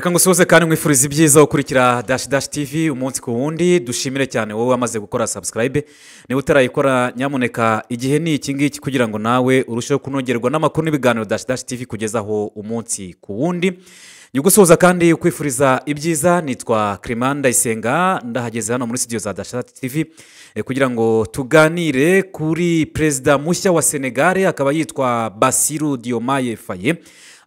reka ngusoze kandi mwifuriza ibyiza ukurikira dashi dashi tivi umunsi ku wundi dushimire cyane wowe wamaze gukora sabusikarayibe niba utarayikora nyamuneka igihe ni iki ngiki kugira ngo nawe urusheho kunogerwa n'amakuru n'ibiganiro dashi dashi tivi kugezaho umunsi ku wundi gusoza kandi ukwifuriza ibyiza nitwa kirima ndayisenga ndahageze hano muri studio za dasha tv eh, kugira ngo tuganire kuri perezida mushya wa senegare akaba yitwa basiru diyomaye faye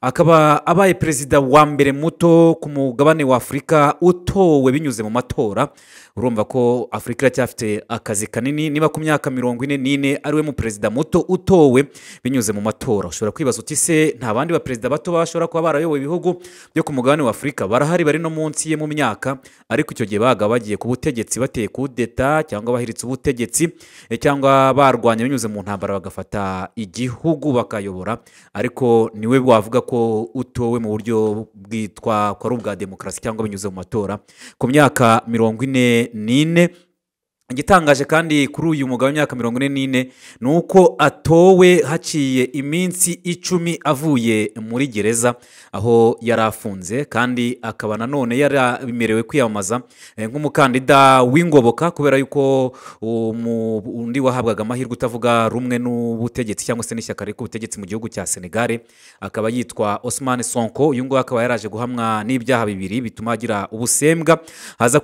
akaba abaye perezida wa mbere muto ku mugabane wa afurika utowe binyuze mu matora urumva ko afurika iracyafite akazi kanini niba ku myaka mirongo ine n'ine ariwe perezida muto utowe binyuze mu matora ushobora kwibaza uti se nta bandi baperezida bato bashobora kuba barayoboye ibihugu byo ku mugabane wa afurika barahari bari no munsi ye mu myaka ariko icyo gihe baga bagiye ku butegetsi bateye kudeta cyangwa bahiritse ubutegetsi eh, cyangwa barwanya binyuze mu ntambara bagafata igihugu bakayobora ariko niwe wavuga ko ko utowe mu buryo bwitwa kwa ubwa demokarasi cyangwa binyuze mu matora ku myaka mirongo ine n'ine igitangaje kandi kuri uyu mugabo w'imyaka mirongo ine n'ine ni uko atowe haciye iminsi icumi avuye muri gereza aho yari afunze kandi akaba nanone yaremerewe kwiyamamaza eh, nk'umukandida w'ingoboka kubera yuko undi wahabwaga amahirwe utavuga rumwe n'ubutegetsi cyangwa se n'ishyaka riri ku butegetsi mu gihugu cya senegare akaba yitwa Osman sonko uyu nguyu akaba yaraje guhamwa n'ibyaha bibiri bituma agira ubusembwa haza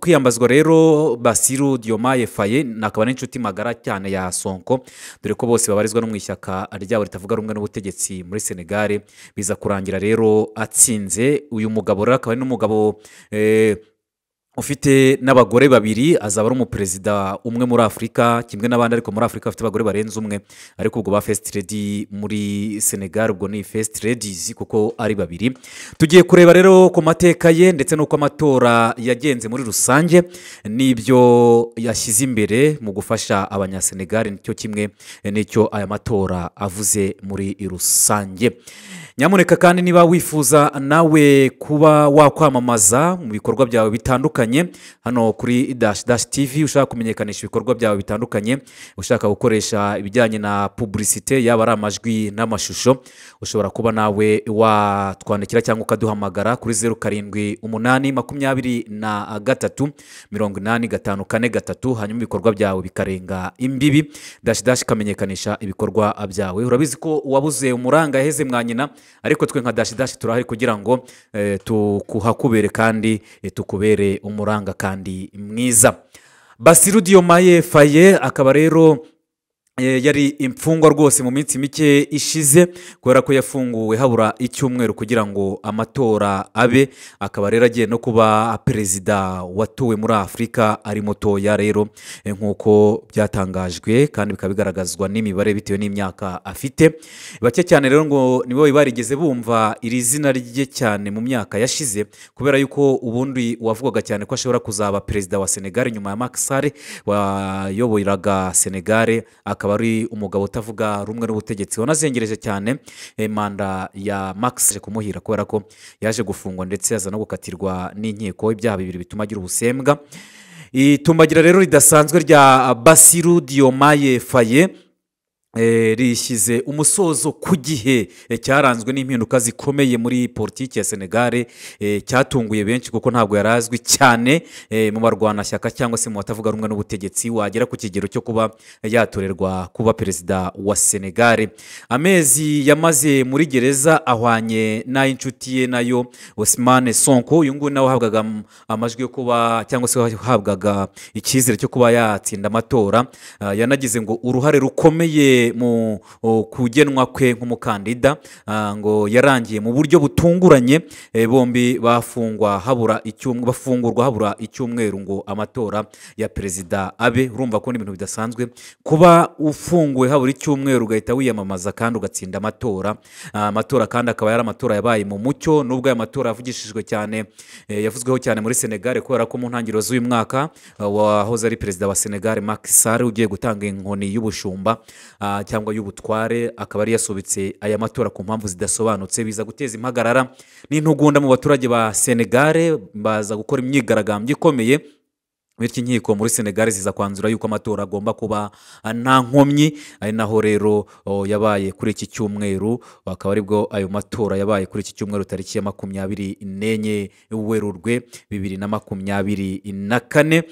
kwiyamazwa rero basiru Andrew Diomaye Faye nakaba n'inshuti magara cyane ya Sonko dore ko bose babarizwa no mu ishyaka ryabo ritavuga rumwe n'ubutegetsi muri Senegare biza kurangira rero atsinze uyu mugabo rero akaba ari n'umugabo eh, ufite n'abagore babiri azaba ari umuperezida umwe muri afurika kimwe n'abandi ariko muri afurika afite abagore barenze umwe ariko ubwo ba fesiti redi muri senegal ubwo ni fesiti redizi kuko ari babiri tugiye kureba rero ku mateka ye ndetse n'uko amatora yagenze muri rusange n'ibyo yashyize imbere mu gufasha abanyasenegali nicyo kimwe n'icyo aya matora avuze muri rusange nyamuneka kandi niba wifuza nawe kuba wakwamamaza mu bikorwa byawe bitandukanye hano kuri dash Dash TV ushaka kumenyekanisha ibikorwa byawe bitandukanye ushaka gukoresha ibijyanye na publicite yaba ari amajwi n'amashusho ushobora kuba nawe watwandikira cyangwa ukaduhamagara kuri zeru karindwi umunani makumyabiri na gatatu mirongo inani gatanu kane gatatu hanyuma ibikorwa byawe bikarenga imbibi dashi dashi ikamenyekanisha ibikorwa byawe urabizi ko wabuze umuranga heze mwa nyina ariko twe nka dashi dashi turahari kugira ngo eh, tukuhakubere kandi eh, tukubere umuranga kandi mwiza basirudiyo maye faye akaba rero Eh, yari imfungwa rwose mu minsi mike ishize kubera ko yafunguwe habura icyumweru kugira ngo amatora abe akaba rero agiye no kuba perezida watuwe muri afurika ari mutoya rero eh, nk'uko byatangajwe kandi bikaba bigaragazwa n'imibare bitewe n'imyaka afite bake cyane rero ngo nibo barigeze bumva iri zina rye cyane mu myaka yashize kubera yuko ubundi wavugaga cyane ko ashobora kuzaba perezida wa senegare nyuma ya makisare wayoboraga senegare akaba akaba ari umugabo utavuga rumwe n'ubutegetsi wanazengereje cyane eh, manda ya Max kumuhira kubera ko yaje gufungwa ndetse yaza no gukatirwa n'inkiko ibyaha bibiri bituma agira ubusembwa itumbagira rero ridasanzwe rya basiru diyomaye faye Eh, rishyize umusozo ku gihe eh, cyaranzwe n'impinduka zikomeye muri politiki ya senegare eh, cyatunguye benshi kuko ntabwo yari azwi cyane mu barwanashyaka cyangwa se mu batavuga rumwe n'ubutegetsi wagera ku kigero cyo kuba yatorerwa kuba perezida wa senegare amezi yamaze muri gereza ahwanye n'ay'inshuti ye nayo osimane sonko uyu nguyu nawe wahabwaga amajwi yo kuba cyangwa se wahabwaga icyizere cyo kuba yatsinda amatora yanagize ngo uruhare rukomeye mu kugenwa kwe nk'umukandida ngo yarangiye mu buryo butunguranye e, bombi bafungwa habura bafungurwa habura icyumweru ngo amatora ya perezida abe urumva ko ni ibintu bidasanzwe kuba ufunguwe habura icyumweru ugahita wiyamamaza kandi ugatsinda amatora amatora kandi akaba yari amatora yabaye mu mucyo n'ubwo aya matora yavugishijwe cyane e, yavuzweho cyane muri senegare kubera ko mu ntangiriro z'uyu mwaka wahoze ari perezida wa senegare makisare ugiye gutanga inkoni y'ubushumba cyangwa y'ubutware akaba ari yasubitse aya matora ku mpamvu zidasobanutse biza guteza impagarara n'intugunda mu baturage ba senegare baza gukora imyigaragambyo ikomeye bityo inkiko muri senegali ziza kwanzura yuko amatora agomba kuba nta nkomyi ari naho rero yabaye kuri iki cyumweru akaba aribwo ayo matora yabaye kuri iki cyumweru tariki ya makumyabiri n'enye werurwe bibiri na makumyabiri na kane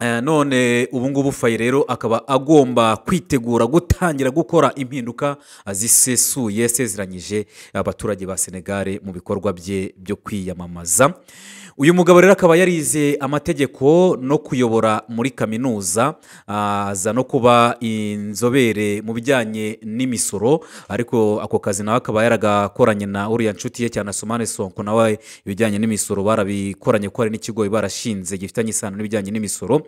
Eh, none ubu ngubu fayi rero akaba agomba kwitegura gutangira gukora impinduka zisesuye yasezeranyije abaturage ba senegare mu bikorwa bye byo kwiyamamaza uyu mugabo rero akaba yarize amategeko no kuyobora muri kaminuza aza no kuba inzobere mu bijyanye n'imisoro ariko ako kazi nawe akaba yaragakoranye na uriya nshuti ye cyane asomane sonko nawe ibijyanye n'imisoro barabikoranye ko hari n'ikigo barashinze gifitanye isano n'ibijyanye n'imisoro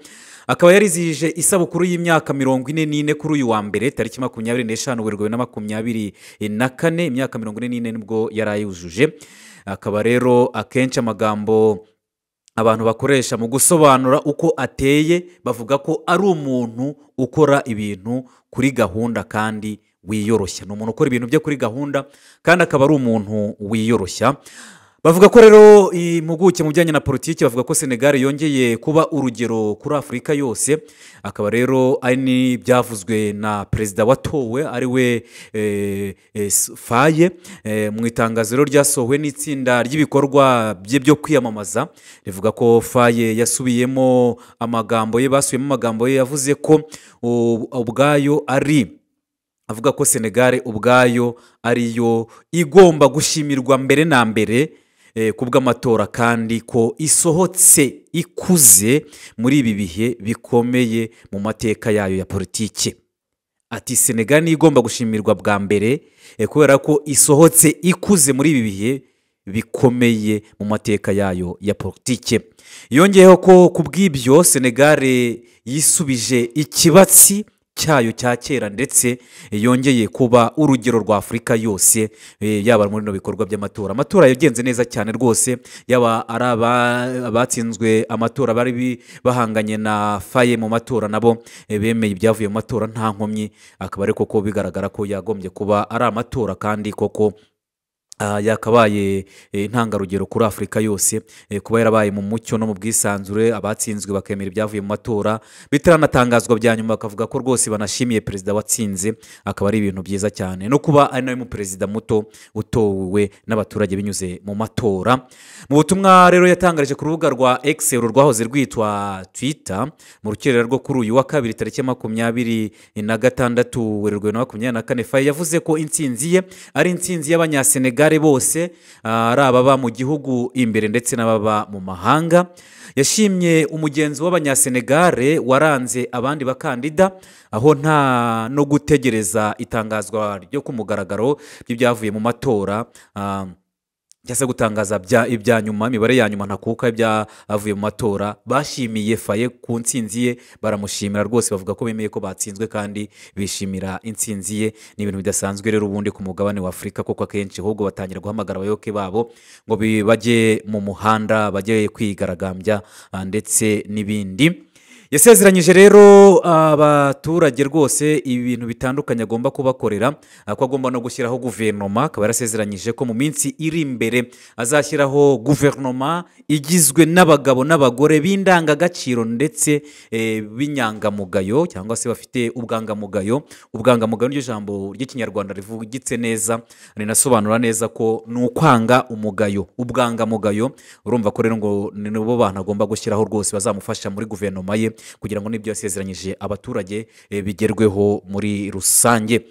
akaba yarizihije isabukuru y'imyaka mirongo ine n'ine kuri uyu wa mbere tariki makumyabiri n'eshanu werurwe bibiri na makumyabiri na kane imyaka mirongo ine n'ine nibwo yari ayujuje akaba rero akenshi amagambo abantu bakoresha mu gusobanura uko ateye bavuga ko ari umuntu ukora ibintu kuri gahunda kandi wiyoroshya ni umuntu ukora ibintu bye kuri gahunda kandi akaba ari umuntu wiyoroshya bavuga ko rero impuguke mu bijyanye na politiki bavuga ko senegali yongeye kuba urugero kuri afurika yose akaba rero ari n'ibyavuzwe na perezida watowe ari we eh, eh, faye eh, mu itangazo ryasohowe n'itsinda ry'ibikorwa bye byo kwiyamamaza rivuga ko faye yasubiyemo amagambo ye basubiyemo amagambo ye yavuze ko ubwayo ari avuga ko senegali ubwayo ariyo igomba gushimirwa mbere na mbere Eh, ku kandi ko isohotse ikuze muri ibi bihe bikomeye mu mateka yayo ya politiki ati senega niyo igomba gushimirwa bwa mbere eh, kubera ko isohotse ikuze muri ibi bihe bikomeye mu mateka yayo ya politiki yongeyeho ko ku bw'ibyo senegare yisubije ikibatsi cyayo cya kera ndetse yongeye kuba urugero rwa afurika yose eh, yaba muri bino bikorwa by'amatora amatora yagenze neza cyane rwose yaba ari abatsinzwe amatora bari bahanganye na faye mu matora nabo eh, bemeye ibyavuye mu matora nta nkomyi akaba ari koko bigaragara ko yagombye kuba ari amatora kandi koko Ah, yakabaye eh, intangarugero kuri afurika yose eh, kuba yarabaye mu mucyo no mu bwisanzure abatsinzwe bakemera ibyavuye mu matora bitaranatangazwa bya nyuma bakavuga ko rwose banashimiye perezida watsinze akaba ari ibintu byiza cyane no kuba ari nawe perezida muto utowe n'abaturage binyuze mu matora mu butumwa rero yatangarije ku rubuga rwa ekisero rwahoze rwitwa twita mu rukerera rwo kuri uyu wa kabiri tariki makumyabiri na gatandatu werurwe na makumyabiri na kane faye yavuze ko intsinzi ye ari intsinzi y'abanyasenegali amagare bose ah, ari ababa mu gihugu imbere ndetse n'ababa mu mahanga yashimye umugenzi w'abanyasenegare waranze abandi bakandida aho nta no gutegereza itangazwa ryo ku mugaragaro ry'ibyavuye mu matora ah, cyangwa se gutangaza ibya nyuma imibare ya nyuma ntakuka ibyavuye mu matora bashimiye faye ku ntsinzi ye baramushimira rwose bavuga ko bemeye ko batsinzwe kandi bishimira intsinzi ye ni ibintu bidasanzwe rero ubundi ku mugabane wa afurika kuko akenshi ahubwo batangira guhamagara abayoboke babo ngo bajye mu muhanda bajye kwigaragambya ah, ndetse n'ibindi yasezeranyije rero uh, abaturage rwose ibintu bitandukanye agomba kubakorera uh, ko agomba no gushyiraho guverinoma akaba yarasezeranyije ko mu minsi iri imbere azashyiraho guverinoma igizwe n'abagabo n'abagore b'indangagaciro ndetse eh, b'inyangamugayo cyangwa se bafite ubwangamugayo ubwangamugayo ni jambo ry'ikinyarwanda rivugitse neza rinasobanura neza ko ni ukwanga umugayo ubwangamugayo urumva ko rero ngo ni bo bantu agomba gushyiraho rwose bazamufasha muri guverinoma ye kugira ngo n'ibyo yasezeranyije abaturage eh, bigerweho muri rusange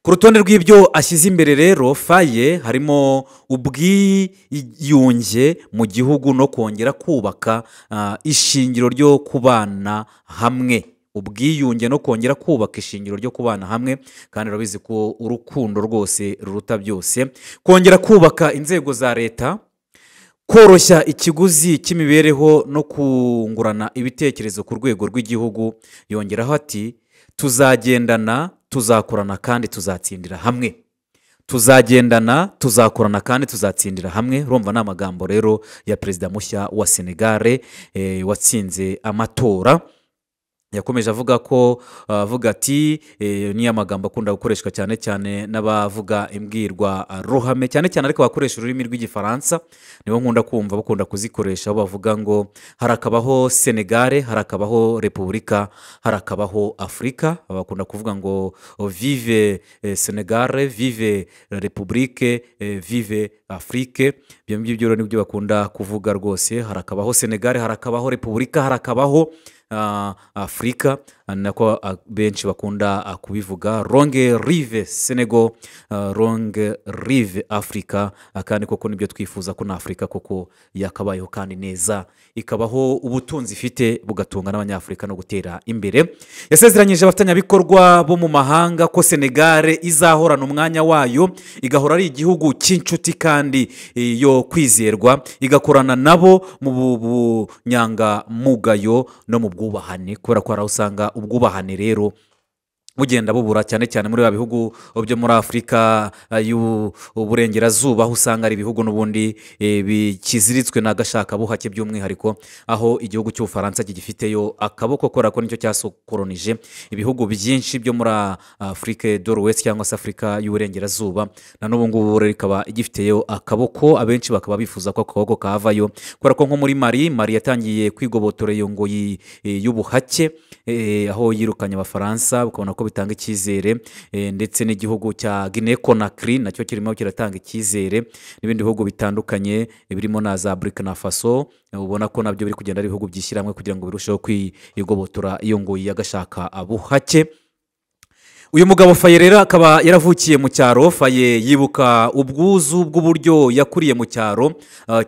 ku rutonde rw'ibyo ashyize imbere rero faye harimo ubwiyunge mu gihugu no kongera kubaka ah, ishingiro ryo kubana hamwe ubwiyunge no kongera kubaka ishingiro ryo kubana hamwe kandi urabizi ko urukundo rwose ruruta byose kongera kubaka inzego za leta koroshya ikiguzi cy'imibereho no kungurana ibitekerezo ku rwego rw'igihugu yongeraho ati tuzagendana tuzakorana kandi tuzatsindira hamwe tuzagendana tuzakorana kandi tuzatsindira hamwe urumva ni amagambo rero ya perezida mushya wa senegare eh, watsinze amatora yakomeje avuga ko uh, avuga ati eh, ni amagambo akunda gukoreshwa cyane cyane n'abavuga imbwirwaruhame cyane cyane ariko bakoresha ururimi rw'igifaransa nibo nkunda kumva bakunda kuzikoresha aho bavuga ngo harakabaho senegare harakabaho repubulika harakabaho afurika bakunda kuvuga ngo oh, vive eh, senegare vive repubulike eh, vive afurike ibyo ngibyo rero nibyo bakunda kuvuga rwose harakabaho senegare harakabaho repubulika harakabaho África, nako benshi bakunda kubivuga ronge rive senego ronge rive afurika kandi koko nibyo twifuza ko na afurika koko yakabayeho kandi neza ikabaho ubutunzi ifite bugatunga n'abanyafurika no gutera imbere yasezeranyije abafatanyabikorwa bo mu mahanga ko senegare izahorana umwanya wayo igahora ari igihugu cy'inshuti kandi e, yo kwizerwa igakorana nabo mu bunyangamugayo no mu bwubahane kubera ko hari aho usanga ubwubahane rero bugenda bubura cyane cyane muri ba bihugu byo muri afurika y'uburengerazuba aho usanga ari ibihugu n'ubundi e, bikiziritswe n'agashakabuhake by'umwihariko aho igihugu cy'ubufaransa kigifiteyo akaboko kubera ko nicyo cyasokoronije ibihugu byinshi byo muri afurika wesi cyangwa se afurika y'uburengerazuba na n'ubu ngubu rikaba igifiteyo akaboko abenshi bakaba bifuza ko akaboko kavayo kubera ko nko muri mari mari yatangiye kwigobotora iyo ngoyi e, y'ubuhake e, aho yirukanye abafaransa ukabona ko bitanga icyizere eh, ndetse n'igihugu cya gine konakiri nacyo kirimo kiratanga icyizere n'ibindi bihugu bitandukanye eh, birimo na za na faso eh, ubona ko nabyo biri kugenda ari ibihugu byishyira kugira ngo birusheho kwigobotora iyo nguyu yagashaka abuhake uyu mugabo faye rero akaba yaravukiye mu cyaro faye yibuka ubwuzu bw'uburyo yakuriye mu cyaro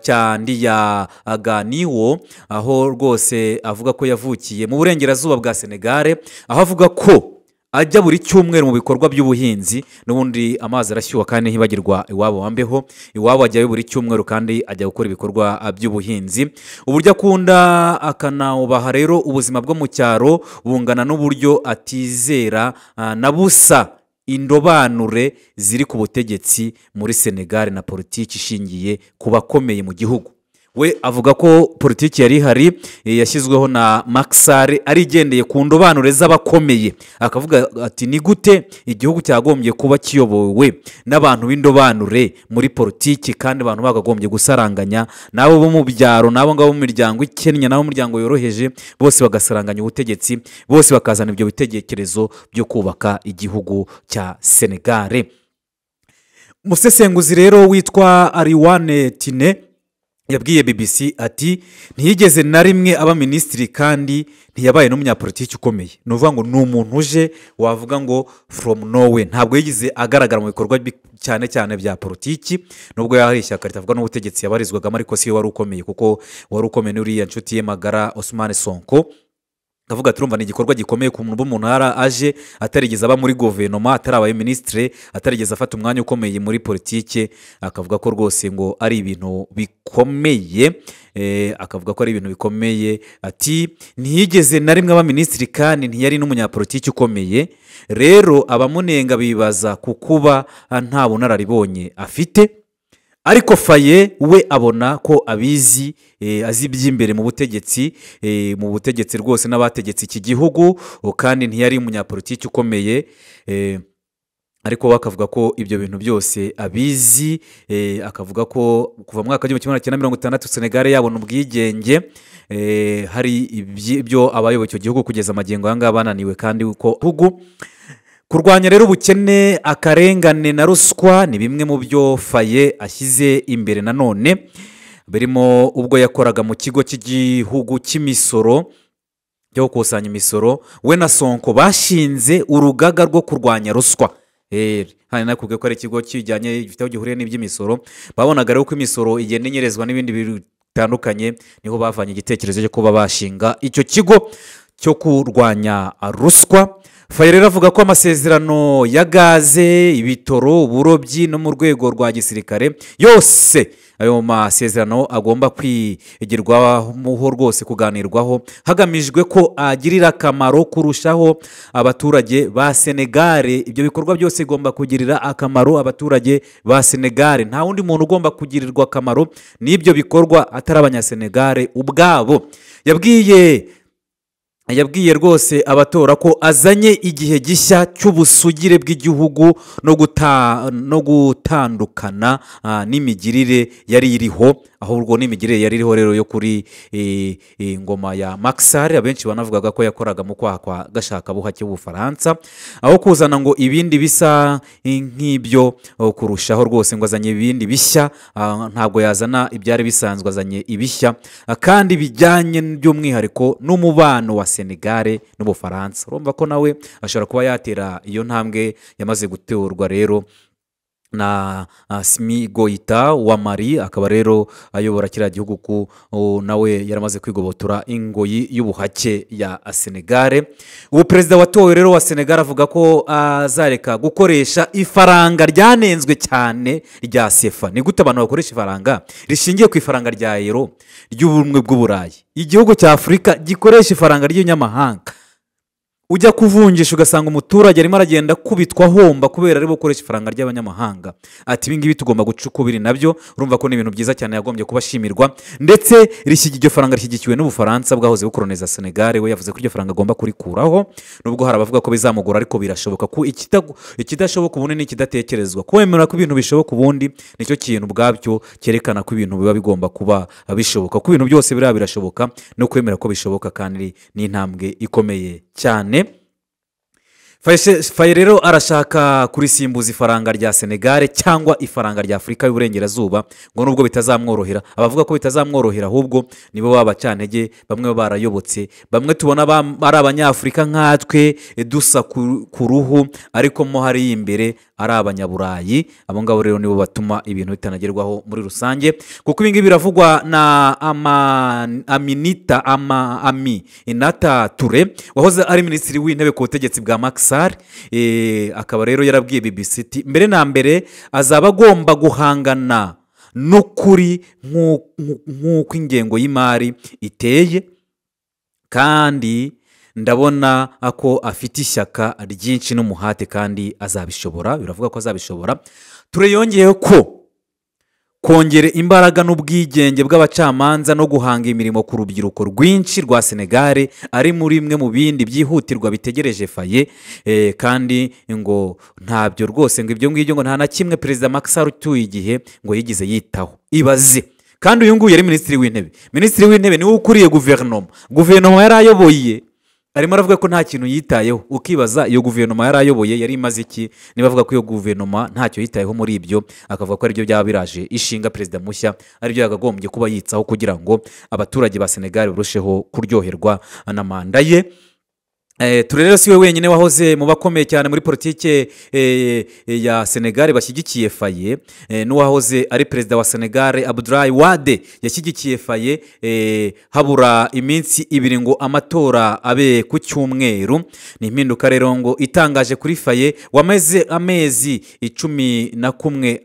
cya ndiya aganiwo aho rwose avuga ko yavukiye mu burengerazuba bwa senegare aho avuga ko ajya buri cyumweru mu bikorwa by'ubuhinzi n'ubundi amazi arashyuha kandi ntibagirwa iwabo wambeho iwabo ajyayo buri cyumweru kandi ajya gukora ibikorwa by'ubuhinzi uburyo akunda akanawubaha rero ubuzima bwo mu cyaro bungana n'uburyo atizera ah, na busa indobanure ziri ku butegetsi muri senegali na politiki ishingiye ku bakomeye mu gihugu we avuga ko politiki yari ihari eh, yashyizweho na makisari ari igendeye ku ndobanure z'abakomeye akavuga ati ni gute igihugu cyagombye kuba kiyobowe n'abantu b'indobanure muri politiki kandi abantu bakagombye gusaranganya n'abo bo mu byaro n'abo ngabo mu miryango ikennye n'abo mu yoroheje bose bagasaranganya ubutegetsi bose bakazana ibyo bitekerezo byo kubaka igihugu cya senegare umusesenguzi rero witwa ariwane tine yabwiye bbc ati ntiyigeze na rimwe aba minisitiri kandi ntiyabaye n'umunyapolitiki ukomeye ni ukuvuga ngo ni umuntu uje wavuga ngo from nowe ntabwo yigeze agaragara mu bikorwa cyane cyane bya politiki nubwo yari ishyaka ritavuga n'ubutegetsi yabarizwagamo ariko si we wari ukomeye kuko wari ukomeye n'uriya nshuti ye magara osumani sonko ndavuga turumva ni igikorwa gikomeye ku muntu uba umuntu aje atarigeze aba muri guverinoma atari abaye minisitire atarigeze afata umwanya ukomeye muri politiki akavuga ko rwose ngo ari ibintu bikomeye eh, akavuga ko ari ibintu bikomeye ati ntiyigeze na rimwe aba minisitiri kandi ntiyari n'umunyapolitiki ukomeye rero abamunenga bibaza ku kuba nta bunararibonye afite ariko faye we abona ko abizi eh, azi iby'imbere mu butegetsi eh, mu butegetsi rwose n'abategetse iki gihugu kandi ntiyari umunyapolitiki ukomeye eh, ariko bakavuga ko ibyo bintu byose abizi akavuga ko kuva mu mwaka w'igihumbi kimwe magana mirongo itandatu senegare yabona ubwigenge hari ibyo abayoboye icyo gihugu kugeza amagengo ngaya bananiwe kandi uko gihugu kurwanya rero ubukene akarengane na ruswa ni bimwe mu byo faye ashyize imbere nanone birimo ubwo yakoraga mu kigo cy'igihugu cy'imisoro byo gukusanya imisoro we na sonko bashinze urugaga rwo kurwanya ruswa eh, hano nakubwiye ko ari ikigo kijyanye gifite aho gihuriye n'iby'imisoro babonaga rero ko imisoro igendenyerezwa n'ibindi bitandukanye niho bavanye igitekerezo cyo kuba bashinga icyo kigo cyo kurwanya ruswa faye avuga ko amasezerano ya gaze ibitoro uburobyi no mu rwego rwa gisirikare yose ayo masezerano agomba kwigirwaho rwose kuganirwaho hagamijwe ko agirira akamaro kurushaho abaturage ba senegare ibyo bikorwa byose bigomba kugirira akamaro abaturage ba senegare nta wundi muntu ugomba kugirirwa akamaro n'ibyo bikorwa atari abanyasenegare ubwabo yabwiye yabwiye rwose abatora ko azanye igihe gishya cy'ubusugire bw'igihugu no gutandukana ah, n'imigirire yari iriho ahubwo n'imigirire yari iriho rero yo kuri ingoma eh, eh, ya makisari abenshi banavugaga ko yakoraga mu kwaha kwa gashakabuhake w'ubufaransa aho kuzana ngo ibindi bisa eh, nk'ibyo oh, kurushaho rwose ngo azanye ibindi bishya ah, ntabwo yazana ibyari bisanzwe azanye ibishya ah, kandi bijyanye by'umwihariko n'umubano wa senegare n'ubufaransa urumva ko nawe ashobora kuba yatera iyo ntambwe yamaze guterwa rero na simi goyita wa mari akaba rero ayobora kiriya gihugu ku nawe yaramaze kwigobotora ingoyi y'ubuhake ya senegare ubu perezida watowe rero wa senegare avuga ko azareka gukoresha ifaranga ryanenzwe cyane rya sefa ni gute abantu bakoresha ifaranga rishingiye ku ifaranga rya ero ry'ubumwe bw'uburayi igihugu cya afurika gikoresha ifaranga ry'inyamahanga ujya kuvunjisha ugasanga umuturage arimo aragenda kubitwa homba kubera ari gukoresha ifaranga ry'abanyamahanga ati ibi ngibi tugomba guca nabyo urumva ko ni ibintu byiza cyane yagombye kubashimirwa ndetse iryo faranga rishyigikiwe n'ubufaransa bwahoze bukoroneza senegal we yavuze ko iryo faranga agomba kurikuraho nubwo hari abavuga ko bizamugura ariko birashoboka ko ikidashoboka ubundi n'ikidatekerezwa kwemera ko ibintu bishoboka ubundi nicyo kintu ubwabyo cyerekana ko ibintu biba bigomba kuba bishoboka ko ibintu byose biriya birashoboka no kwemera ko bishoboka kandi ni intambwe ikomeye cyane faye arashaka kurisimbuza ifaranga rya senegare cyangwa ifaranga rya afurika y'uburengerazuba ngo nubwo bitazamworohera abavuga ko bitazamworohera ahubwo nibo baba cyantege bamwe barayobotse bamwe tubona ari abanyafurika nkatwe dusa ku ruhu ariko mo hariya imbere ari abanyaburayi abo ngabo rero nibo batuma ibintu bitanagerwaho muri rusange kuko ibingibi biravugwa na ama aminita ama ami inata ture wahoze ari minisitiri w'intebe ku butegetsi bwa makisa sare eh, akaba rero yarabwiye bibisiti mbere na mbere azaba agomba guhangana n'ukuri nk'uko ingengo y'imari iteye kandi ndabona ko afite ishyaka ryinshi n'umuhate kandi azabishobora biravuga ko azabishobora tureyongeyeho ko kongera imbaraga n'ubwigenge bw'abacamanza no guhanga imirimo ku rubyiruko rwinshi rwa senegare ari muri imwe mu bindi byihutirwa bitegereje faye eh, kandi ngo ntabyo rwose ngo ibyo ngibyo ngo nta na kimwe perezida makisari utuye igihe ngo yigize yitaho ibaze kandi uyu nguyu yari minisitiri w'intebe minisitiri w'intebe niwe ukuriye guverinoma guverinoma yari ayoboye arimo aravuga ko nta kintu yitayeho ukibaza iyo guverinoma yari ayoboye yari imaze iki niba avuga ko iyo guverinoma ntacyo yitayeho muri ibyo akavuga ko aribyo byaba biraje ishinga perezida mushya aribyo yakagombye kuba yitsaho kugira ngo abaturage ba senegali barusheho kuryoherwa na manda ye Eh, ture rero si we wenyine wahoze mu bakomeye cyane muri politiki eh, ya senegali bashyigikiye faye eh, n'uwahoze ari perezida wa senegali abudurayi wade yashyigikiye faye habura iminsi ibiri ngo amatora abe ku cyumweru ni impinduka rero ngo itangaje kuri faye wamaze amezi icumi na kumwe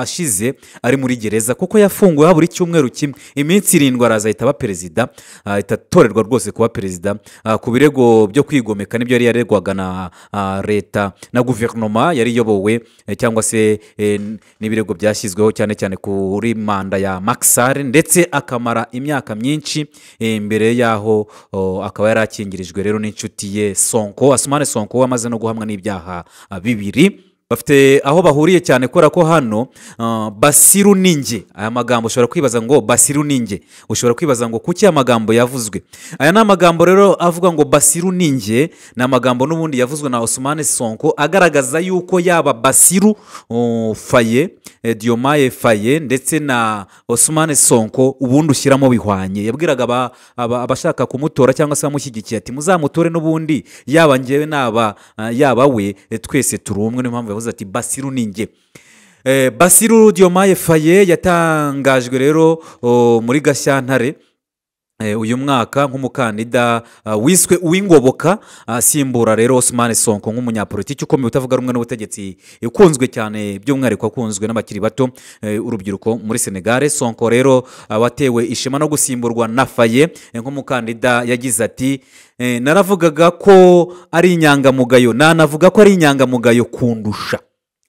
ashize ari muri gereza kuko yafunguwe habura icyumweru kimwe iminsi irindwi arazahita aba perezida ahita atorerwa rwose kuba perezida ah, ku birego byo kwigomeka nibyo yari yaregwaga na ah, leta na guverinoma yari iyobowe eh, cyangwa se eh, n'ibirego byashyizweho cyane cyane kuri manda ya makisare ndetse akamara imyaka myinshi eh, mbere y'aho oh, akaba yari akingirijwe rero n'inshuti ye sonko asumane sonko wamaze no guhamwa n'ibyaha ah, bibiri bafite aho bahuriye cyane kubera ko hano uh, basiru ninge aya magambo ushobora kwibaza ngo basiru ninge ushobora kwibaza ngo kuki amagambo yavuzwe aya ni amagambo rero avuga ngo basiru ninge ni amagambo n'ubundi yavuzwe na osumane sonko agaragaza yuko yaba basiru uh, faye eh, diyomaye faye ndetse na osumane sonko ubundi ushyiramo bihwanye yabwiraga abashaka kumutora cyangwa se abamushyigikiye ati muzamutore n'ubundi yaba ngewe naba eh, yaba we eh, twese turi umwe niyo mpamvu yavuze ati basiru ni nge eh, basiru diyomaye faye yatangajwe rero oh, muri gashyantare Eh, uyu mwaka nk'umukandida ah, wiswe uw'ingoboka ah, asimbura rero osimani sonko nk'umunyapolitiki ukomeye utavuga rumwe n'ubutegetsi ukunzwe cyane by'umwihariko akunzwe n'abakiri bato eh, urubyiruko muri senegare sonko rero ah, watewe ishema no gusimburwa na faye eh, nk'umukandida yagize ati naravugaga ko ari inyangamugayo nanavuga ko ari inyangamugayo kundusha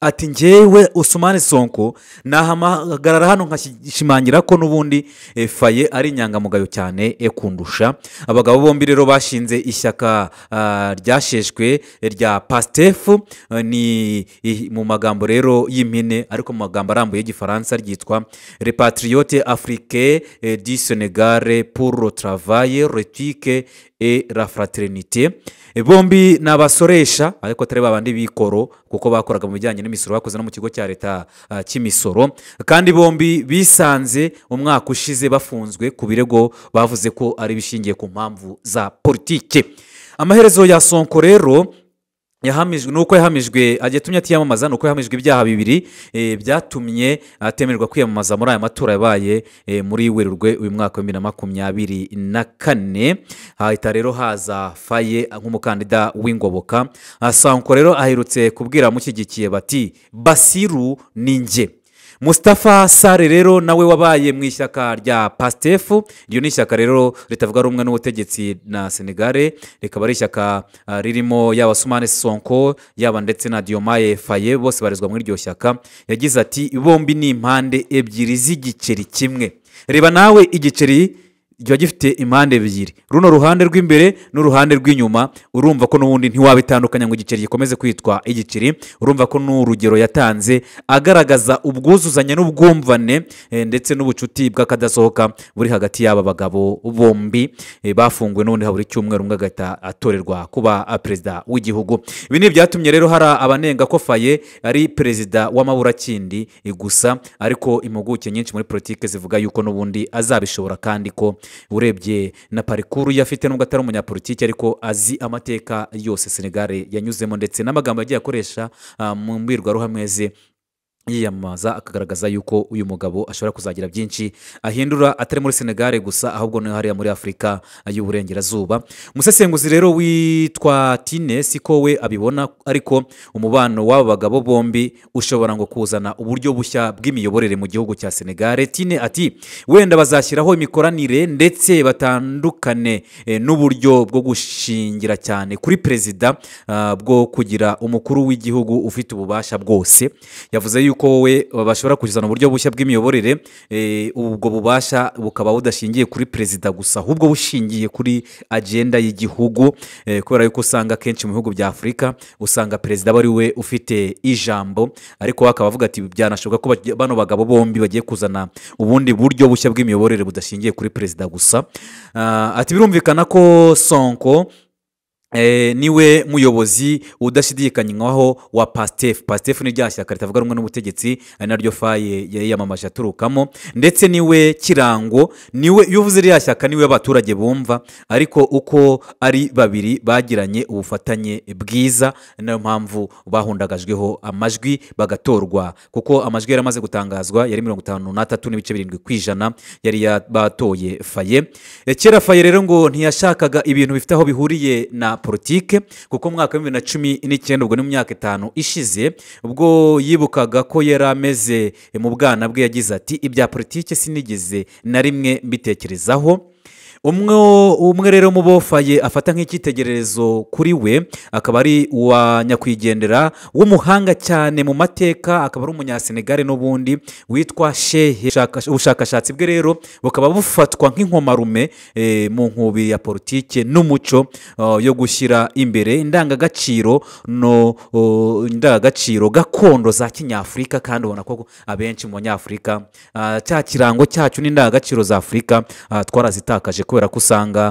ati ngewe usumani sonko nahagarara hano nkashimangira ko n'ubundi eh, faye ari inyangamugayo cyane eh, kundusha abagabo bombi rero bashinze ishyaka ah, ryasheshwe eh, rya pasitefu ni mu magambo rero y'impine ariko mu magambo arambuye y'igifaransa ryitwa repatriyote afurike di senegare puro travaye retike e la fraternite bombi ni abasoresha ariko atari babandi b'ikoro kuko bakoraga mu bijyanye n'imisoro bakoze no mu kigo cya leta cy'imisoro kandi bombi bisanze umwaka ushize bafunzwe ku birego bavuze ko ari bishingiye ku mpamvu za politiki amaherezo ya sonko rero yahamijwe uko yahamijwe yatumye atiyamamaza ni uko yahamijwe ibyaha bibiri eh, byatumye atemerwa kwiyamamaza muri aya matora yabaye eh, muri werurwe uyu mwaka wa bibiri na makumyabiri na kane hahita rero haza faye nk'umukandida w'ingoboka asanko ah, rero aherutse kubwira abamushyigikiye bati basiru ni nge Mustafa sare rero nawe wabaye mu ishyaka rya pasitefu iryo ni ishyaka rero ritavuga rumwe n'ubutegetsi na senegare rikaba ari ishyaka ah, ririmo yaba sumane sonko yaba ndetse na diyomaye faye bose barizwa muri iryo shyaka yagize ati bombi ni impande ebyiri z'igiceri kimwe reba nawe igiceri kiba gifite impande ebyiri runo ruhande rw'imbere n'uruhande rw'inyuma urumva ko n'ubundi ntiwabitandukanya ngo igiceri gikomeze kwitwa igiceri urumva ko n'urugero yatanze agaragaza ubwuzuzanye n'ubwumvane eh, ndetse n'ubucuti bw'akadasohoka buri hagati y'aba bagabo bombi eh, bafunguwe n'ubundi buri cyumweru umwe agahita atorerwa kuba perezida w'igihugu ibi ni ibyatumye rero hari abanenga ko faye ari perezida w'amaburakindi eh, gusa ariko impuguke nyinshi muri politiki zivuga yuko n'ubundi azabishobora kandi ko urebye na parikuru yafite afite nubwo atari umunyapolitiki ariko azi amateka yose senegare yanyuzemo ndetse n'amagambo agiye akoresha ah, mu mbwirwaruhame ze yiyamamaza akagaragaza yuko uyu mugabo ashobora kuzagira byinshi ahindura atari muri senegare gusa ahubwo no hariya muri afurika y'uburengerazuba umusesenguzi rero witwa tine siko we abibona ariko umubano w'aba bagabo bombi ushobora ngo kuzana uburyo bushya bw'imiyoborere mu gihugu cya senegare tine ati wenda bazashyiraho imikoranire ndetse batandukane eh, n'uburyo bwo gushingira cyane kuri perezida ah, bwo kugira umukuru w'igihugu ufite ububasha bwose yavuze yuko yuko wowe bashobora kuzana uburyo bushya bw'imiyoborere eh, ubwo bubasha bukaba budashingiye kuri perezida gusa ahubwo bushingiye kuri agenda y'igihugu eh, kubera yuko usanga akenshi mu bihugu bya afurika usanga perezida aba ari we ufite ijambo ariko we akaba avuga ati byanashoboka ko bano bagabo bombi bagiye kuzana ubundi buryo bushya bw'imiyoborere budashingiye kuri perezida gusa ah, ati birumvikana ko sonko Eh, niwe muyobozi udashidikanywaho wa pasitefu pasitefu ni rya shyaka ritavuga rumwe n'ubutegetsi ari eh, naryo faye yiyamamaje aturukamo ndetse niwe kirango niwe iyo uvuze rya shyaka niwe abaturage bumva ariko uko ari babiri bagiranye ubufatanye bwiza niyo mpamvu bahundagajweho amajwi bagatorwa kuko amajwi yari amaze gutangazwa yari mirongo itanu n'atatu n'ibice birindwi ku ijana yari batoye faye eh, kera faye rero ngo ntiyashakaga ibintu bifite aho bihuriye na politiki kuko mu mwaka wa na cumi n'icyenda ubwo ni mu myaka itanu ishize ubwo yibukaga ko yari ameze mu bwana bwe yagize ati ibya politike sinigeze na rimwe mbitekerezaho umwe umwe rero mu bofaye afata nk'icyitegererezo kuri we akaba ari uwa nyakwigendera w'umuhanga cyane mu mateka akaba ari umunyasenegare n'ubundi witwa shehe ubushakashatsi bwe rero bukaba bufatwa nk'inkomarume eh, mu nkubi ya politiki n'umuco eh, yo gushyira imbere indangagaciro no indangagaciro gakondo za kinyafurika kandi ubona ko abenshi mu banyafurika ah, cya kirango cyacu n'indangagaciro za afurika ah, twarazitakaje kubera ko usanga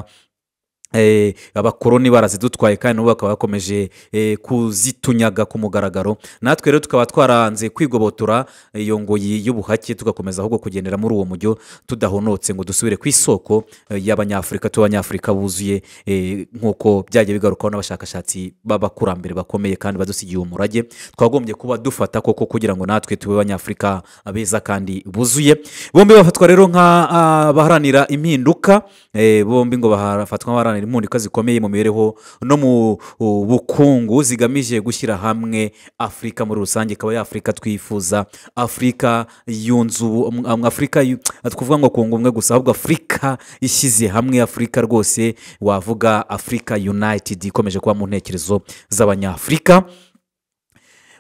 Eh, abakoroni barazidutwaye kandi nabo bakaba bakomeje eh, kuzitunyaga ku mugaragaro natwe rero tukaba twaranze kwigobotora eh, iyo ngoyi y'ubuhake tugakomeza ahubwo kugendera muri uwo mujyo tudahonotse ngo dusubire ku isoko y'abanyafurika tubanyafurika buzuye nk'uko byajya bigarukaho n'abashakashatsi b'abakurambere bakomeye kandi badusigiye umurage twagombye kuba dufata koko kugira ngo natwe tube abanyafurika beza kandi buzuye bombi bafatwa rero nk'abaharanira ah, impinduka bombi ngo bafatwa nk'abaharanira guharanira zikomeye mu mibereho no mu bukungu zigamije gushyira hamwe afurika muri rusange ikaba afurika twifuza afurika yunze um, um, afurika twavuga ngo ku ngombwa gusa ahubwo afurika ishyize hamwe afurika rwose wavuga afurika yunayitidi ikomeje kuba mu ntekerezo z'abanyafurika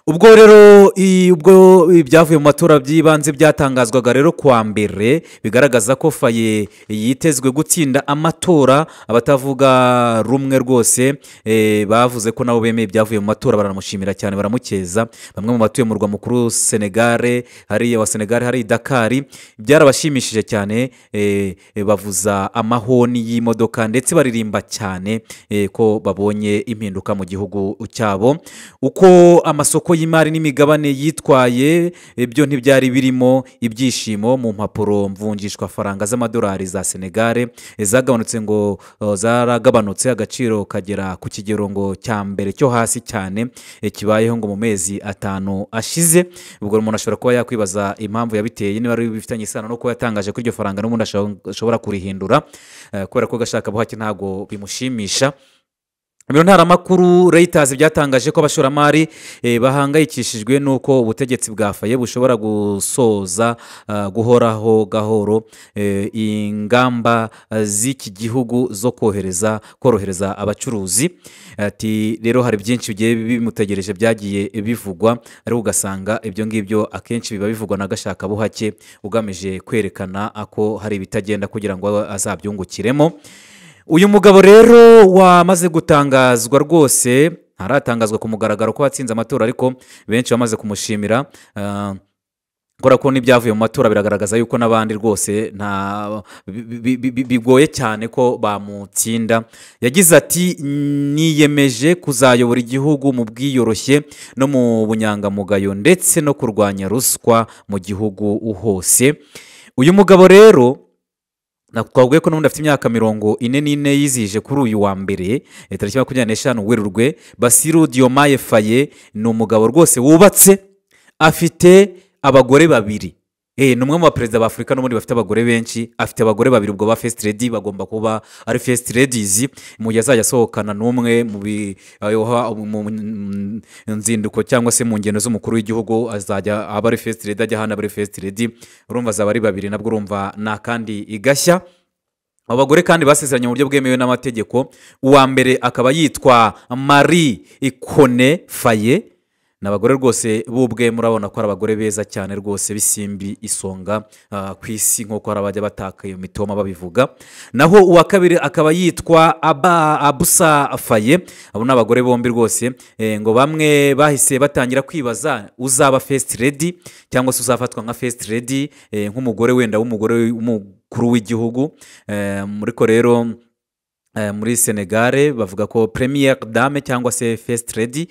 ubwo rero ubwo ibyavuye mu matora by'ibanze byatangazwaga rero kuwa mbere bigaragaza ko faye yitezwe gutsinda amatora abatavuga rumwe rwose eh, bavuze ko nabo bemeye ibyavuye mu matora baramushimira cyane baramukeza bamwe mu batuye mu murwa mukuru senegare hariya wa senegare hari dakari byarabashimishije cyane eh, bavuza amahoni y'imodoka ndetse baririmba cyane eh, ko babonye impinduka mu gihugu cyabo uko amasoko ko y'imari n'imigabane yitwaye ibyo ntibyari birimo ibyishimo mu mpapuro mvungishwa faranga z'amadolari za senegare zagabanutse ngo zaragabanutse agaciro kagera ku kigero ngo cya mbere cyo hasi cyane kibayeho ngo mu mezi atanu ashize ubwo umuntu ashobora kuba yakwibaza impamvu yabiteye niba ari bifitanye isano no kuba yatangaje kuri iryo faranga n'ubundi ashobora kurihindura eh, kubera ko agashaka buhake ntabwo bimushimisha biro ntaramakuru reuters byatangaje ko abashoramari eh, bahangayikishijwe n'uko ubutegetsi bwafaye bushobora gusoza eh, guhoraho gahoro eh, ingamba z'iki gihugu zo kohereza korohereza abacuruzi ati rero hari byinshi bigiye bimutegereje byagiye bivugwa ariko ugasanga ibyo ngibyo akenshi biba bivugwa na gashakabuhake ugamije kwerekana ko hari ibitagenda kugira ngo azabyungukiremo uyu mugabo rero wamaze gutangazwa rwose ntaratangazwa ku mugaragaro ko watsinze amatora ariko benshi bamaze kumushimira ah, kubera ko n'ibyavuye mu matora biragaragaza yuko n'abandi rwose bigoye cyane ko bamutsinda yagize ati niyemeje kuzayobora igihugu mu bwiyoroshye no mu bunyangamugayo ndetse no kurwanya ruswa mu gihugu hose uyu mugabo rero twavuga ko n'ubundi afite imyaka mirongo ine n'ine yizihije kuri uyu wa mbere eh, tariki makumyabiri n'eshanu werurwe basiru diyomaye faye ni umugabo rwose wubatse afite abagore babiri Eh, ni umwe mu baperezida b'afurika n'ubundi bafite abagore benshi afite abagore babiri ubwo ba fesiti redi bagomba kuba ari fesiti redizi mu gihe azajya asohokana n'umwe eh, mu nzinduko cyangwa se mu ngendo z'umukuru w'igihugu azajya aba ari fesiti redi ajya hano aba ari fesiti redi urumva azaba ari babiri nabwo urumva ni akandi igashya abagore kandi basezeranye mu buryo bwemewe n'amategeko uwa mbere akaba yitwa marie ikone faye ni abagore rwose b'ubwe murabona ko ari abagore beza cyane rwose b'isimbi isonga ah, ku isi nk'uko hari abajya bataka iyo mitoma babivuga naho uwa kabiri akaba yitwa aba abusa faye abo ni abagore bombi rwose eh, ngo bamwe bahise batangira kwibaza uzaba fesiti redi cyangwa se uzafatwa nka fesiti eh, redi nk'umugore wenda w'umugore w'umukuru w'igihugu eh, muriko rero Eh, muri senegare bavuga ko premier dame cyangwa se fesite eh, redi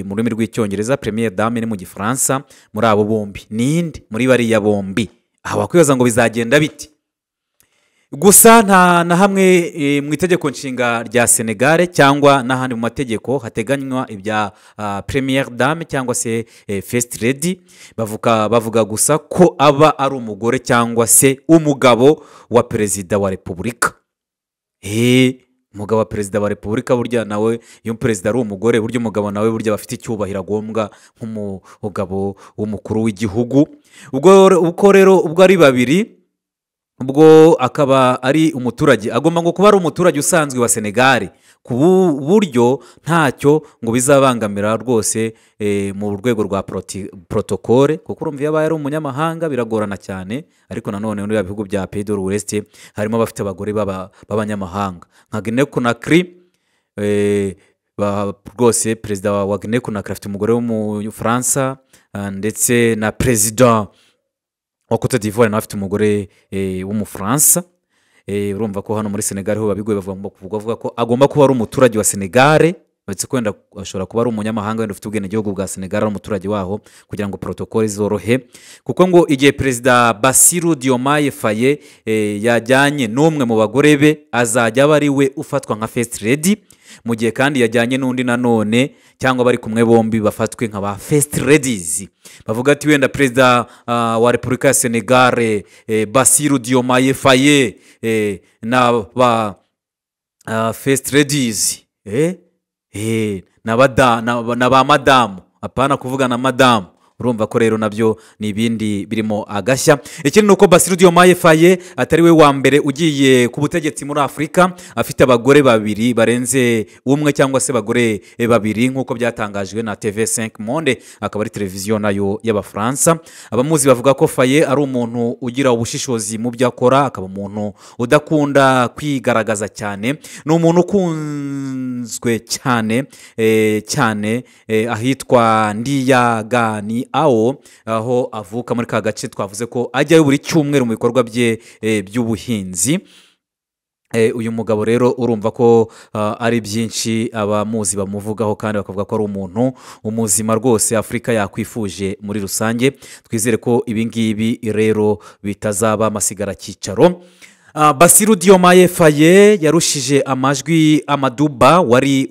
mu rurimi rw'icyongereza Premier dame ni mu gifaransa muri abo bombi n'indi muri bariya bombi aha wakwibaza ngo bizagenda biti gusa nta na hamwe eh, mu itegeko nshinga rya senegare cyangwa n'ahandi mu mategeko hateganywa ibya ah, premier dame cyangwa se fesite redi bavuga gusa ko aba ari umugore cyangwa se umugabo wa perezida wa repubulika heee eh, umugabo wa perezida wa repubulika burya nawe iyo perezida ari umugore burya umugabo nawe burya bafite icyubahiro agombwa nk'umugabo w'umukuru w'igihugu ubwo rero ubwo ari babiri ubwo akaba ari umuturage agomba ngo kuba ari umuturage usanzwe wa senegare ku buryo ntacyo ngo bizabangamira rwose eh, mu rwego rwa porotokole kuko urumva iyo abaye ari umunyamahanga biragorana cyane ariko nanone muri bihugu bya peyido wesite harimo abafite abagore b'abanyamahanga nka gine konakiri eh, rwose perezida wa gine konakiri afite umugore w'umufaransa ah, ndetse na perezida wa cote d'ivoire nawe afite umugore eh, w'umufaransa Eh, urumva ko hano muri senegali ho biba bigoye bavuga ko agomba kuba ari umuturage wa senegare uretse ko wenda ashobora kuba ari umunyamahanga wenda ufite ubwenegihugu bwa senegali ari umuturage waho kugira ngo porotokole zorohe kuko ngo igihe perezida basiru diomaye faye eh, yajyanye n'umwe mu bagore be azajya aba ari we ufatwa nka fesiti redi mu gihe kandi yajyanye n'undi nanone cyangwa bari kumwe bombi bafatwe nka ba fesiti redizi bavuga ati wenda perezida ah, wa repubulika ya senegare eh, basiru diomaye faye ni aba fesite redizi ni ba madamu apana kuvuga na madamu urumva ko rero nabyo ni ibindi birimo agashya ikindi ni uko basiru diyomaye faye atari we wa mbere ugiye ku butegetsi muri afurika afite abagore babiri barenze umwe cyangwa se abagore babiri nk'uko byatangajwe na tv 5 monde akaba ari televiziyo nayo y'abafaransa abamuzi bavuga ko faye ari umuntu ugira ubushishozi mu byo akora akaba umuntu udakunda kwigaragaza cyane ni umuntu ukunzwe cyane eh, cyane eh, ahitwa ndiyagani awo aho avuka muri ka gace twavuze ko ajyayo buri cyumweru mu bikorwa bye eh, by'ubuhinzi eh, uyu mugabo rero urumva ko eh, ari byinshi abamuzi bamuvugaho kandi bakavuga ko ari umuntu umuzima rwose afurika yakwifuje muri rusange twizere ko ibingibi ngibi rero bitazaba cyicaro. Ah, basiru diyomaye faye yarushije amajwi amaduba wari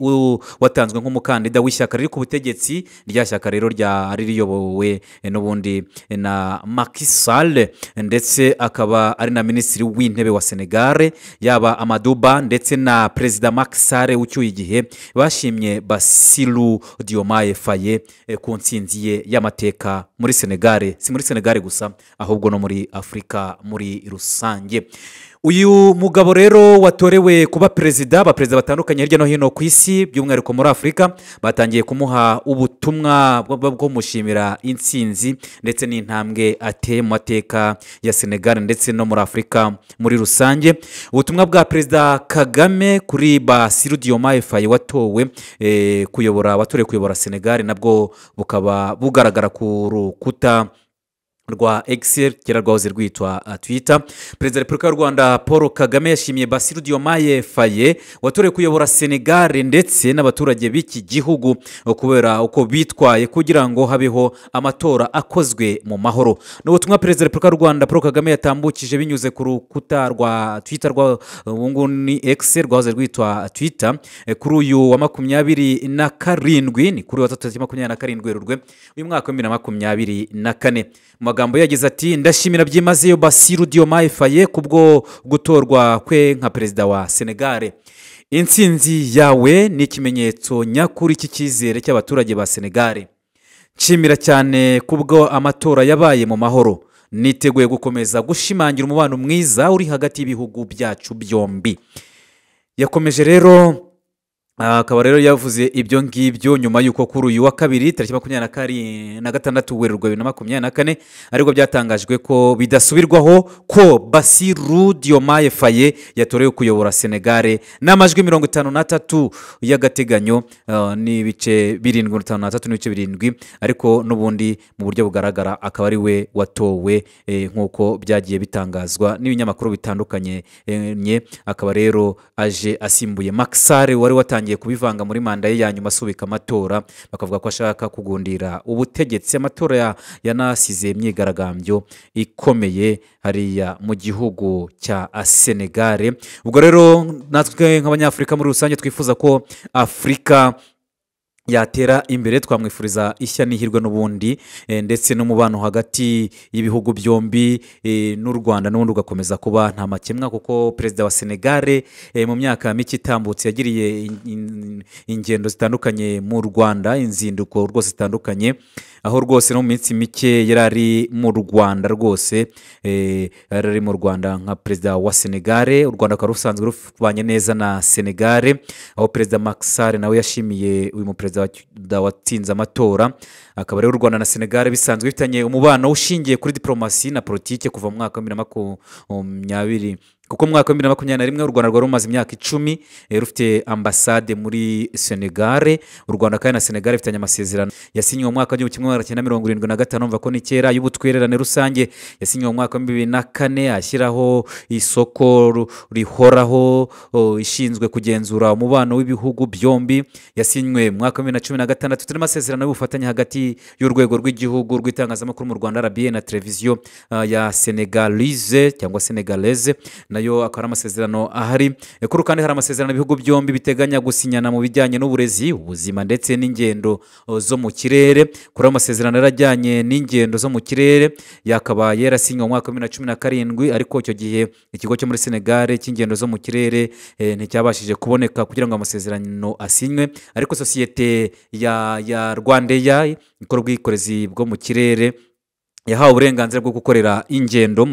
watanzwe nk'umukandida w'ishyaka riri ku butegetsi rya shyaka rero ryari riyobowe n'ubundi na makisale ndetse akaba ari na minisitiri w'intebe wa senegare yaba amaduba ndetse na perezida makisale ucyuye igihe bashimye basiru diyomaye faye eh, ku nsinzi ye y'amateka muri senegare si muri senegare gusa ahubwo no muri afurika muri rusange uyu mugabo rero watorewe kuba perezida abaperezida batandukanye hirya no hino ku isi by'umwihariko muri afurika batangiye kumuha ubutumwa bwo mushimira insinzi ndetse n'intambwe ateye mu mateka ya senegali ndetse no muri afurika muri rusange ubutumwa bwa perezida kagame kuri basiru diomaye faye watowe eh, kuyobora watorewe kuyobora senegali nabwo bukaba bugaragara ku rukuta rwa excel kera rwahoze rwitwa uh, twitter perezida wa repubulika y'u rwanda paul kagame yashimiye basiru diomaye faye watorewe kuyobora senegal ndetse n'abaturage b'iki gihugu uh, kubera uko bitwaye kugira ngo habeho amatora akozwe mu mahoro ni ubutumwa perezida wa repubulika y'u rwanda paul kagame yatambukije binyuze ku rukuta rwa twitter rwa uh, ubu ni excel rwahoze rwitwa twitter kuri uyu wa makumyabiri na karindwi ni kuri wa tariki makumyabiri na karindwi werurwe uyu mwaka w'ibibiri na makumyabiri na kane magambo ye yagize ati ndashimira byimazeyo basiru diomaye faye kubwo gutorwa kwe nka perezida wa senegare intsinzi yawe ni ikimenyetso nyakuri cy'icyizere cy'abaturage ba senegare nshimira cyane kubwo amatora yabaye mu mahoro niteguye gukomeza gushimangira umubano mwiza uri hagati y'ibihugu byacu byombi yakomeje rero akaba rero yavuze ibyo ngibyo nyuma y'uko kuri uyu wa kabiri tariki makumyabiri na kari na gatandatu werurwa bibiri na makumyabiri na kane ariko byatangajwe ko bidasubirwaho ko basiru diomaye faye yatorewe kuyobora senegare n'amajwi mirongo itanu n'atatu y'agateganyo uh, n'ibice birindwi mirongo itanu n'atatu n'ibice birindwi ariko n'ubundi mu buryo bugaragara akaba ari we watowe eh, nk'uko byagiye bitangazwa n'ibinyamakuru bitandukanye eh, akaba rero aje asimbuye makisare wari watangiye bagiye kubivanga muri manda ye ya nyuma asubika amatora bakavuga ko ashaka kugundira ubutegetsi amatora yanasize imyigaragambyo ikomeye hariya mu gihugu cya senegare ubwo rero natwe nk'abanyafurika muri rusange twifuza ko afurika yatera imbere twamwifuriza ishya n'ihirwe n'ubundi eh, ndetse n'umubano hagati y'ibihugu byombi eh, n'u rwanda n'ubundi ugakomeza kuba nta makemwa kuko perezida wa senegare eh, mu myaka mike itambutse yagiriye ingendo zitandukanye mu rwanda inzinduko rwose zitandukanye aho rwose no mu minsi mike yari ari mu rwanda rwose eh, yari ari mu rwanda nka perezida wa senegare u rwanda rukaba rusanzwe rubanye neza na senegare aho perezida makisare nawe yashimiye uyu muperezida watsinze amatora akaba rero u rwanda na senegare bisanzwe bifitanye umubano ushingiye kuri diporomasi na politiki kuva mu mwaka wa bibiri na makumyabiri kuko mu mwaka wa bibiri na makumyabiri na rimwe u rwanda rwari rumaze imyaka icumi eh, rufite ambasade muri senegare u rwanda kandi na senegare rufitanye amasezerano yasinywe mu mwaka w'igihumbi kimwe magana cyenda mirongo irindwi na gatanu mva ko ni kera y'ubutwererane rusange yasinywe mu mwaka wa na kane ashyiraho isoko rihoraho ishinzwe kugenzura umubano w'ibihugu byombi yasinywe mu mwaka wa na cumi na gatandatu turimo amasezerano y'ubufatanye hagati y'urwego rw'igihugu rw'itangazamakuru mu rwanda rba na televiziyo ah, ya senegarize cyangwa senegaleze na nayo akaba ari amasezerano ahari kuri kandi hari amasezerano ibihugu byombi biteganya gusinyana mu bijyanye n'uburezi ubuzima ndetse n'ingendo oh, zo mu kirere kuri ayo masezerano yarajyanye n'ingendo zo mu kirere yakaba yarasinywe mu mwaka wa bibiri na cumi na karindwi ariko icyo gihe ikigo cyo muri senegare cy'ingendo zo mu kirere eh, nticyabashije kuboneka kugira ngo amasezerano asinywe ariko sosiyete ya ya rwandeya ikora ubwikorezi bwo mu kirere yahawe uburenganzira bwo gukorera ingendo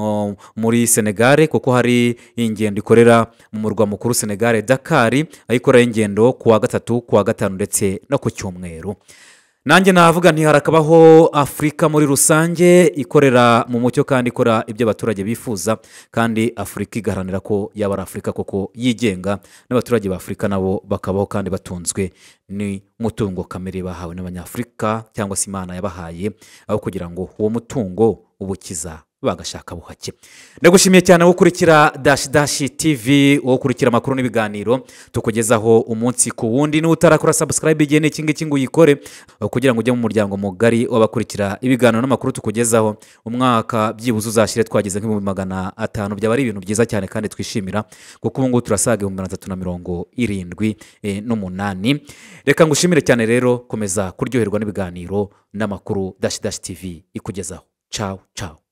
uh, muri senegare kuko hari ingendo ikorera mu murwa mukuru senegare dakari aho ikorera ingendo ku wa gatatu ku wa gatanu ndetse no ku cyumweru nanjye navuga ntiharakabaho afurika muri rusange ikorera mu mucyo kandi ikora ibyo abaturage bifuza kandi afurika igaharanira ko yaba ari afurika koko yigenga n'abaturage ba afurika nabo bakabaho kandi batunzwe ni mutungo kamere bahawe n'abanyafurika cyangwa se imana yabahaye aho kugira ngo uwo mutungo ubukiza bagashaka buhake ndagushimiye cyane wowe ukurikira dashi dashi tivi wowe ukurikira amakuru n'ibiganiro tukugezaho umunsi ku wundi n'utarakora sabusikarayibe igihe n'iki ngiki ngo uyikore kugira ngo ujye mu muryango mugari w'abakurikira ibiganiro n'amakuru tukugezaho umwaka byibuze uzashyire twageze nk'ibihumbi magana atanu byaba ari ibintu byiza cyane kandi twishimira kuko ubu ngubu turasaga ibihumbi magana atatu na mirongo irindwi e, n'umunani reka ngushimire cyane rero komeza kuryoherwa n'ibiganiro n'amakuru dashi dashi tivi ikugezaho cawu cawu